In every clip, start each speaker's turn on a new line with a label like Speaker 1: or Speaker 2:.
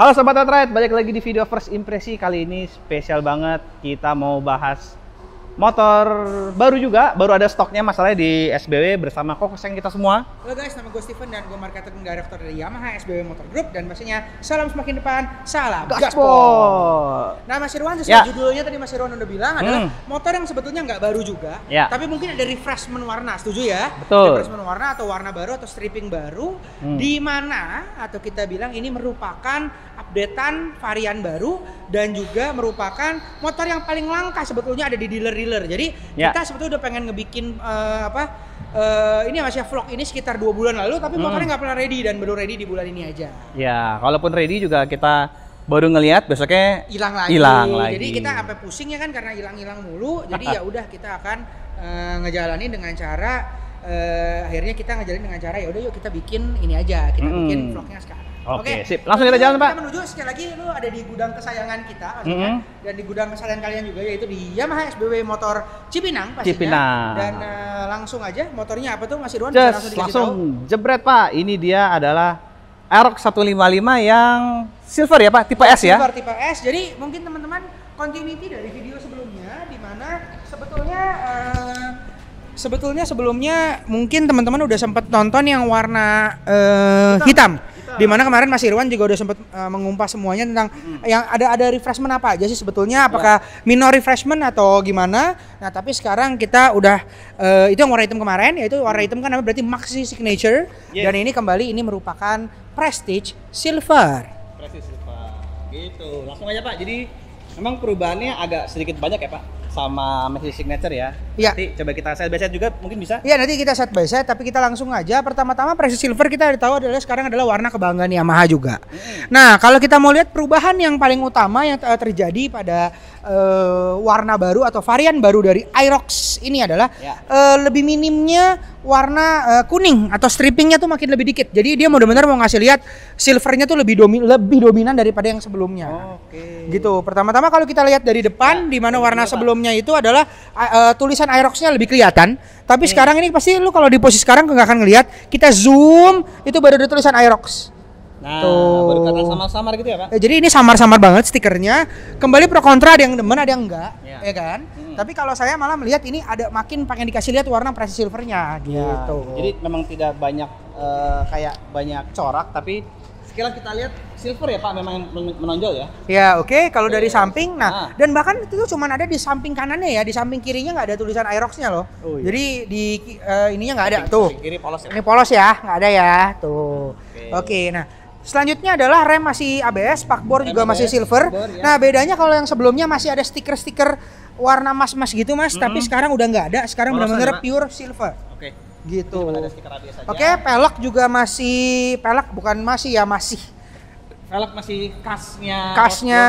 Speaker 1: Halo Sobat Outright, balik lagi di video First Impresi Kali ini spesial banget, kita mau bahas motor baru juga, baru ada stoknya masalahnya di SBW bersama kok yang kita semua.
Speaker 2: Halo guys, nama gue Steven dan gue marketing director dari Yamaha SBW Motor Group dan pastinya salam semakin depan, salam gaspol. Nah Mas Irwan sesuai ya. judulnya tadi Mas Irwan udah bilang hmm. adalah motor yang sebetulnya nggak baru juga, ya. tapi mungkin ada refreshment warna, setuju ya? Betul. Refreshment warna atau warna baru atau stripping baru, hmm. di mana atau kita bilang ini merupakan detan varian baru dan juga merupakan motor yang paling langka sebetulnya ada di dealer-dealer. Jadi ya. kita sebetulnya udah pengen ngebikin uh, apa uh, ini ya masih ya, vlog ini sekitar dua bulan lalu tapi hmm. motornya nggak pernah ready dan baru ready di bulan ini aja.
Speaker 1: Ya, kalaupun ready juga kita baru ngelihat besoknya hilang lagi. Hilang lagi. Jadi kita sampai
Speaker 2: pusing ya kan karena hilang-hilang mulu. Jadi ya udah kita akan uh, ngejalanin dengan cara uh, akhirnya kita ngejalanin dengan cara ya udah yuk kita bikin ini aja
Speaker 1: kita hmm. bikin vlognya sekarang. Oke, okay, sip. Langsung kita jalan, Pak. Kita
Speaker 2: menuju sekali lagi lu ada di gudang kesayangan kita mm -hmm. dan di gudang kesayangan kalian juga yaitu di Yamaha SBW Motor Cipinang pastinya. Cipinang. Dan uh, langsung aja motornya apa tuh Mas Irwan? Just, langsung langsung
Speaker 1: jebret, Pak. Ini dia adalah Aerox 155 yang silver ya, Pak, tipe ya, S ya. Silver
Speaker 2: tipe S. Jadi mungkin teman-teman continuity dari video sebelumnya di mana sebetulnya uh, sebetulnya sebelumnya mungkin teman-teman udah sempat nonton yang warna uh, hitam. hitam di mana kemarin Mas Irwan juga udah sempat uh, eh, mengumpas semuanya tentang hmm. yang ada ada refreshment apa aja sih sebetulnya? Iya. Apakah ya. minor refreshment atau gimana? Nah tapi sekarang kita udah uh, itu yang warna hitam kemarin yaitu warna hitam kan berarti maxi signature yes. dan ini kembali ini merupakan prestige silver.
Speaker 1: Prestige silver. Gitu. Langsung aja Pak. Jadi memang perubahannya agak sedikit banyak ya Pak sama mesin signature ya. Iya. Nanti coba kita set by set juga mungkin bisa. Iya,
Speaker 2: nanti kita set by set tapi kita langsung aja pertama-tama Presi Silver kita tahu adalah sekarang adalah warna kebanggaan Yamaha juga. Hmm. Nah, kalau kita mau lihat perubahan yang paling utama yang eh, terjadi pada uh, warna baru atau varian baru dari Aerox ini adalah ya. uh, lebih minimnya warna uh, kuning atau strippingnya tuh makin lebih dikit. Jadi dia mau benar mau ngasih lihat silvernya tuh lebih domi lebih dominan daripada yang sebelumnya. Oh, Oke. Okay. Gitu. Pertama-tama kalau kita lihat dari depan ya, di mana warna depan. sebelumnya itu adalah uh, tulisan Aeroxnya lebih kelihatan, tapi hmm. sekarang ini pasti lu kalau di posisi sekarang nggak akan ngelihat. Kita zoom itu baru ada tulisan Aerox.
Speaker 1: Nah, Tuh. samar-samar gitu ya, Pak? Eh, jadi ini samar-samar
Speaker 2: banget stikernya. Kembali pro kontra ada yang demen, ada yang enggak, ya, ya kan? Hmm. Tapi kalau saya malah melihat ini ada makin pengen
Speaker 1: dikasih lihat warna presi silvernya iya. gitu. Ya. Jadi memang tidak banyak uh, kayak banyak corak tapi sekilas kita lihat silver ya Pak memang menonjol ya. Ya oke okay. kalau dari iya.
Speaker 2: samping nah ah. dan bahkan itu cuma ada di samping kanannya ya di samping kirinya nggak ada tulisan Aeroxnya loh. Oh, iya. Jadi di uh, ininya nggak ada tuh. kiri polos ya. Ini polos ya nggak ada ya tuh. Oke okay. okay, nah Selanjutnya adalah rem masih ABS, spakbor juga masih silver. Board, ya. Nah, bedanya kalau yang sebelumnya masih ada stiker-stiker warna emas emas gitu, Mas, mm -hmm. tapi sekarang udah nggak ada. Sekarang benar-benar pure silver.
Speaker 1: Oke. Okay. Gitu. Oke, okay,
Speaker 2: pelek juga masih pelek bukan masih ya masih.
Speaker 1: Pelek masih kasnya. Kasnya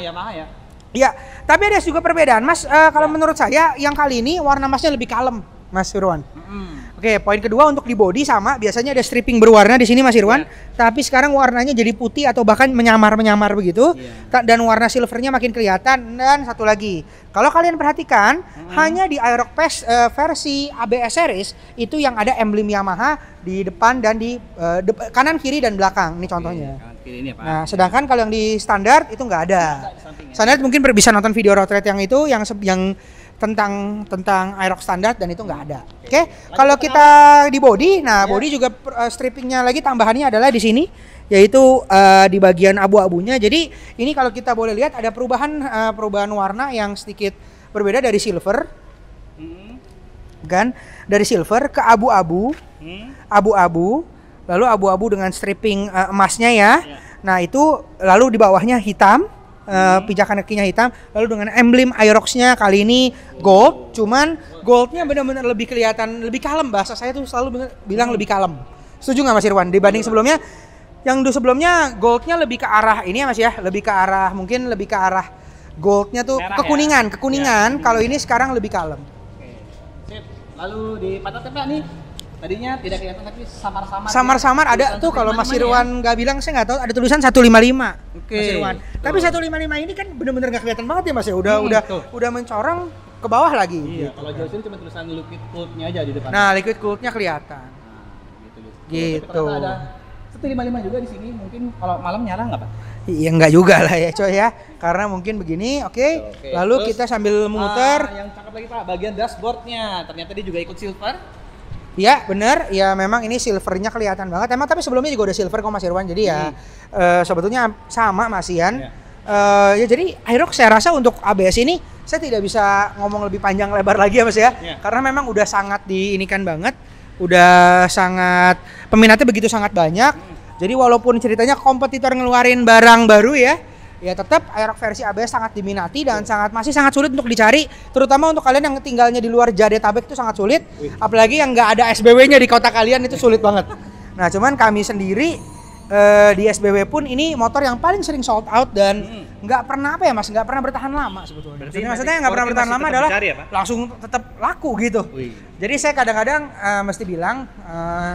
Speaker 1: Yamaha ya.
Speaker 2: Iya, tapi ada juga perbedaan, Mas. Uh, kalau ya. menurut saya yang kali ini warna emasnya lebih kalem, Mas Irwan. Mm -hmm Oke, poin kedua untuk di body sama, biasanya ada stripping berwarna di sini Mas Irwan, yeah. tapi sekarang warnanya jadi putih atau bahkan menyamar-menyamar begitu yeah. dan warna silvernya makin kelihatan dan satu lagi. Kalau kalian perhatikan, hmm. hanya di Aerox uh, versi ABS series itu yang ada emblem Yamaha di depan dan di uh, eh, de kanan kiri dan belakang. Ini contohnya. Yeah. Ya, nah, sedangkan kalau yang di standar itu nggak ada. Standar mungkin bisa nonton video road yang itu yang yang tentang tentang Aerox standar dan itu nggak ada. Oke, okay. kalau kita di body, nah yeah. body juga uh, strippingnya lagi tambahannya adalah di sini, yaitu uh, di bagian abu-abunya. Jadi ini kalau kita boleh lihat ada perubahan uh, perubahan warna yang sedikit berbeda dari silver, hmm. kan? Dari silver ke abu-abu, hmm. abu-abu, hmm. lalu abu-abu dengan stripping uh, emasnya ya. Yeah. Nah itu lalu di bawahnya hitam Uh, pijakan kakinya hitam lalu dengan emblem Aeroxnya kali ini gold cuman goldnya benar-benar lebih kelihatan lebih kalem bahasa saya tuh selalu bener, bilang lebih kalem setuju nggak Mas Irwan dibanding iya. sebelumnya yang dulu sebelumnya goldnya lebih ke arah ini ya Mas ya lebih ke arah mungkin lebih ke arah goldnya tuh Merah kekuningan ya? kekuningan ya. kalau ini sekarang lebih kalem Oke.
Speaker 1: lalu di patah tempat nih tadinya tidak kelihatan tapi samar-samar samar-samar ada tuh kalau Mas Irwan
Speaker 2: nggak ya? bilang saya nggak tahu ada tulisan 155 oke
Speaker 1: okay. Mas Irwan tapi 155 ini kan
Speaker 2: benar-benar nggak kelihatan banget ya Mas ya udah hmm, udah tuh. udah mencorong ke bawah lagi iya gitu. kalau
Speaker 1: kan. jauh sini cuma tulisan liquid cultnya aja di depan nah liquid cultnya kelihatan nah,
Speaker 2: gitu, gitu. gitu. ada
Speaker 1: 155 juga di sini mungkin kalau malam nyala nggak Pak?
Speaker 2: Iya nggak juga lah ya coy ya karena
Speaker 1: mungkin begini oke okay. okay. lalu Terus, kita sambil ah, muter uh, yang cakep lagi Pak bagian dashboardnya ternyata dia juga ikut silver
Speaker 2: Ya bener, ya memang ini silvernya kelihatan banget. Emang tapi sebelumnya juga udah silver kok Mas Irwan. Jadi ya hmm. uh, sebetulnya sama Mas Yeah. Ya. Uh, ya jadi Aerox saya rasa untuk ABS ini saya tidak bisa ngomong lebih panjang lebar lagi ya Mas ya. Yeah. Karena memang udah sangat diinikan banget. Udah sangat peminatnya begitu sangat banyak. Hmm. Jadi walaupun ceritanya kompetitor ngeluarin barang baru ya ya tetap Aerox versi ABS sangat diminati dan sangat masih sangat sulit untuk dicari terutama untuk kalian yang tinggalnya di luar Jadetabek itu sangat sulit apalagi yang nggak ada SBW-nya di kota kalian itu sulit banget nah cuman kami sendiri eh, di SBW pun ini motor yang paling sering sold out dan hmm. nggak hmm. pernah apa ya mas nggak pernah bertahan lama sebetulnya jadi maksudnya nggak pernah bertahan lama adalah ya, langsung tetap laku gitu Wih. jadi saya kadang-kadang eh, mesti bilang eh,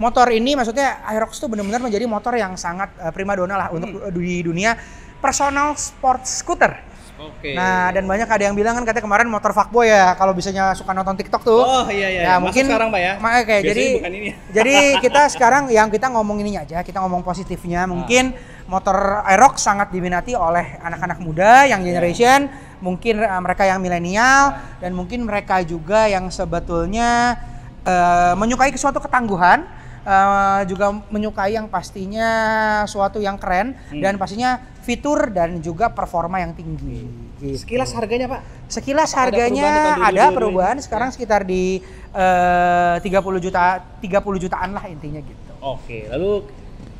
Speaker 2: motor ini maksudnya Aerox tuh benar-benar menjadi motor yang sangat uh, eh, primadona lah hmm. untuk di dunia personal sport scooter.
Speaker 1: Okay. Nah,
Speaker 2: dan banyak ada yang bilang kan katanya kemarin motor fuckboy ya kalau bisanya suka nonton TikTok tuh. Oh iya iya. Ya, mungkin sekarang Pak ya. Oke, okay, jadi jadi kita sekarang yang kita ngomong ininya aja, kita ngomong positifnya. Ah. Mungkin motor Aerox sangat diminati oleh anak-anak muda yang iya. generation, yeah. mungkin uh, mereka yang milenial ah. dan mungkin mereka juga yang sebetulnya uh, menyukai suatu ketangguhan uh, juga menyukai yang pastinya suatu yang keren hmm. dan pastinya fitur dan juga performa yang tinggi. Gitu. Sekilas harganya pak? Sekilas harganya ada perubahan, ada perubahan sekarang ya. sekitar di eh, tiga puluh juta tiga puluh jutaan lah intinya gitu. Oke, lalu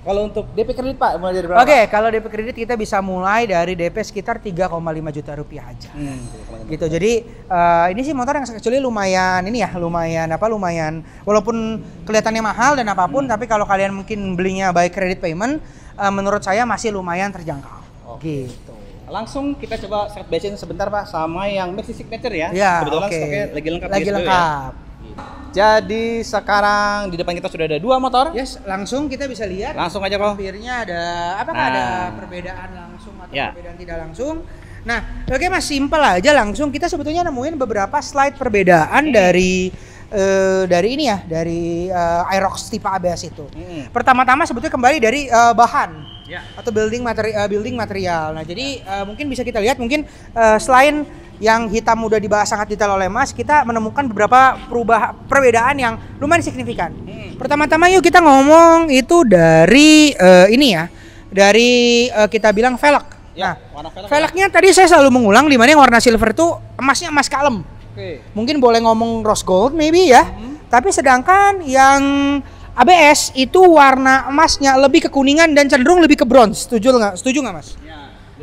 Speaker 2: kalau untuk DP kredit Pak,
Speaker 1: mulai dari berapa? Oke, okay,
Speaker 2: kalau DP kredit kita bisa mulai dari DP sekitar 3,5 juta rupiah aja.
Speaker 1: Hmm,
Speaker 2: gitu. Jadi uh, ini sih motor yang sekecil lumayan ini ya, lumayan apa lumayan walaupun kelihatannya mahal dan apapun hmm. tapi kalau kalian mungkin belinya by credit payment uh, menurut saya masih lumayan terjangkau. Okay. Gitu.
Speaker 1: Langsung kita coba set bensin sebentar Pak sama yang Maxi Signature ya. ya Kebetulan okay. stoknya lagi lengkap. Lagi ya. lengkap. Ya. Gitu. Jadi sekarang di depan kita sudah ada dua motor. Yes, langsung kita bisa lihat. Langsung aja kok. Hampirnya ada apa nah. ada
Speaker 2: perbedaan langsung atau yeah. perbedaan tidak langsung? Nah, oke okay, mas simpel aja langsung kita sebetulnya nemuin beberapa slide perbedaan okay. dari uh, dari ini ya, dari uh, Aerox tipe ABS itu. Mm. Pertama-tama sebetulnya kembali dari uh, bahan. Yeah. atau building materi uh, building material. Nah, jadi uh, mungkin bisa kita lihat mungkin uh, selain yang hitam muda dibahas sangat detail oleh Mas, kita menemukan beberapa perubahan, perbedaan yang lumayan signifikan. Hmm. Pertama-tama yuk kita ngomong itu dari uh, ini ya, dari uh, kita bilang velg. Ya, nah, warna velg velgnya ya. tadi saya selalu mengulang di mana yang warna silver itu emasnya emas kalem. Okay. Mungkin boleh ngomong rose gold maybe ya. Hmm. Tapi sedangkan yang ABS itu warna emasnya lebih kekuningan dan cenderung lebih ke bronze. Setuju nggak? Setuju nggak mas? Ya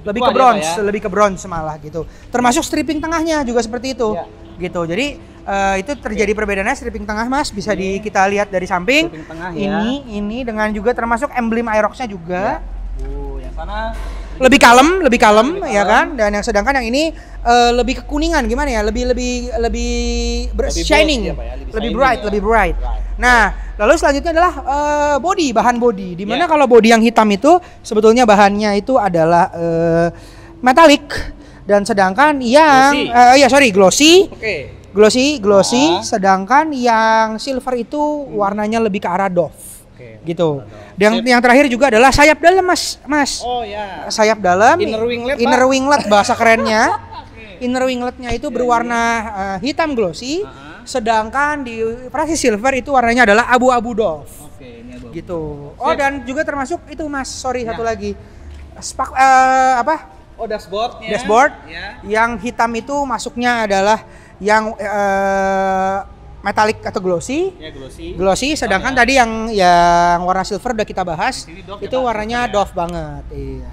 Speaker 1: lebih ke iya, bronze, ya,
Speaker 2: lebih ke bronze malah gitu. Termasuk stripping tengahnya juga seperti itu. Ya. Gitu. Jadi uh, itu terjadi okay. perbedaannya stripping tengah Mas bisa ini. Iya. di kita lihat dari samping. Stripping tengah ini, ya. Ini ini dengan juga termasuk emblem aeroxnya juga. Ya.
Speaker 1: Uh, yang sana lebih kalem, lebih kalem, lebih ya kan?
Speaker 2: Dan yang sedangkan yang ini uh, lebih kekuningan gimana ya? Lebih lebih lebih, lebih shining, iya, ya, lebih, lebih shining bright, ya. lebih bright. Nah, Lalu selanjutnya adalah uh, body, bahan body. Dimana yeah. kalau body yang hitam itu sebetulnya bahannya itu adalah uh, eh, metalik dan sedangkan yang glossy. Uh, ya sorry glossy. Okay. Glossy, glossy. Nah. Sedangkan yang silver itu hmm. warnanya lebih ke arah doff
Speaker 1: gitu. Dan yang, yang terakhir
Speaker 2: juga adalah sayap dalam, Mas. Mas. Oh Yeah. Sayap dalam. Inner winglet. Inner winglet bahasa kerennya. okay. Inner wingletnya itu iya, berwarna uh, hitam glossy. Uh -huh Sedangkan di Prasi Silver itu warnanya adalah abu-abu doff Oke, ini abu-abu. Gitu. Oh, dan juga termasuk itu Mas, sorry ya. satu lagi. Spak uh, apa?
Speaker 1: Oh, dashboard. Dashboard.
Speaker 2: Ya. Yang hitam itu masuknya adalah yang uh, eh, metalik atau glossy. Ya, glossy. Glossy sedangkan oh, ya. tadi yang yang warna silver udah kita bahas itu warnanya ya. doff banget. Iya.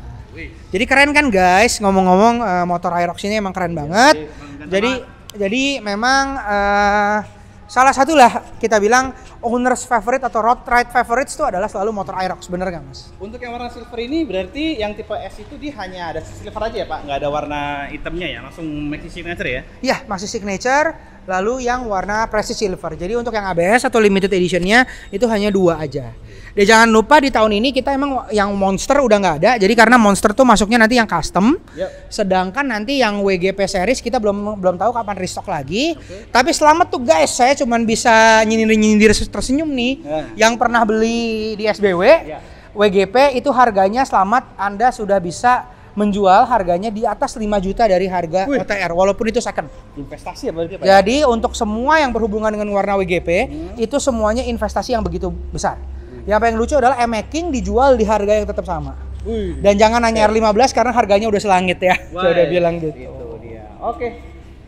Speaker 2: Jadi keren kan guys, ngomong-ngomong eh, motor Aerox ini emang keren iya, banget. Iya, Jadi jadi memang uh, salah satulah kita bilang owner's favorite atau road ride favorite itu adalah selalu motor Aerox, bener gak mas?
Speaker 1: Untuk yang warna silver ini berarti yang tipe S itu dia hanya ada silver aja ya pak, nggak ada warna hitamnya ya, langsung maxi signature ya?
Speaker 2: Iya, masih signature lalu yang warna Prestige Silver. Jadi untuk yang ABS atau limited editionnya itu hanya dua aja. Dan jangan lupa di tahun ini kita emang yang monster udah nggak ada. Jadi karena monster tuh masuknya nanti yang custom. Yep. Sedangkan nanti yang WGP series kita belum belum tahu kapan restock lagi. Okay. Tapi selamat tuh guys, saya cuman bisa nyindir-nyindir tersenyum nih yeah. yang pernah beli di SBW. Yeah. WGP itu harganya selamat Anda sudah bisa menjual harganya di atas 5 juta dari harga Wih. OTR walaupun itu second.
Speaker 1: Investasi ya berarti Pak. Jadi
Speaker 2: ya? untuk semua yang berhubungan dengan warna WGP hmm. itu semuanya investasi yang begitu besar. Hmm. Yang paling lucu adalah M-Making dijual di harga yang tetap sama. Wih. Dan jangan hanya R15 karena harganya udah selangit ya. sudah bilang iya, gitu.
Speaker 1: Itu dia. Oke.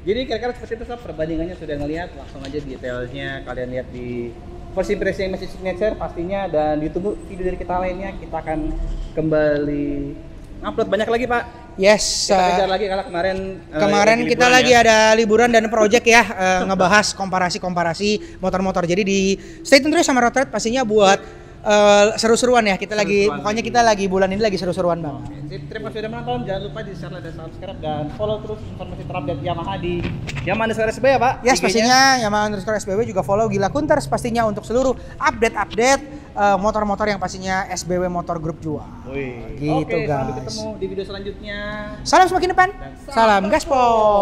Speaker 1: Jadi kira-kira seperti itu sob perbandingannya sudah ngelihat langsung aja detailnya kalian lihat di first impression yang masih signature pastinya dan ditunggu video dari kita lainnya kita akan kembali upload banyak lagi Pak.
Speaker 2: Yes. Kita kejar eh,
Speaker 1: lagi kalau kemarin. Eh, kemarin uh, kita lagi ada
Speaker 2: liburan dan project ya uh, ngebahas komparasi-komparasi motor-motor. Jadi di stay tune terus sama Rotret pastinya buat Uh, seru-seruan ya kita seru lagi pokoknya kita lagi bulan ini lagi seru-seruan banget
Speaker 1: okay. terima kasih sudah menonton. Jangan lupa di share dan subscribe dan follow terus informasi terupdate Yamaha di Yamaha underscore SBW ya pak. Yes pastinya Yamaha
Speaker 2: underscore SBW juga follow Gila kunter pastinya untuk seluruh update-update Eh, motor-motor uh, yang pastinya SBW Motor Group jual.
Speaker 1: Wih. Gitu Oke, guys. Sampai ketemu di video selanjutnya.
Speaker 2: Salam semakin depan. salam, salam gaspol.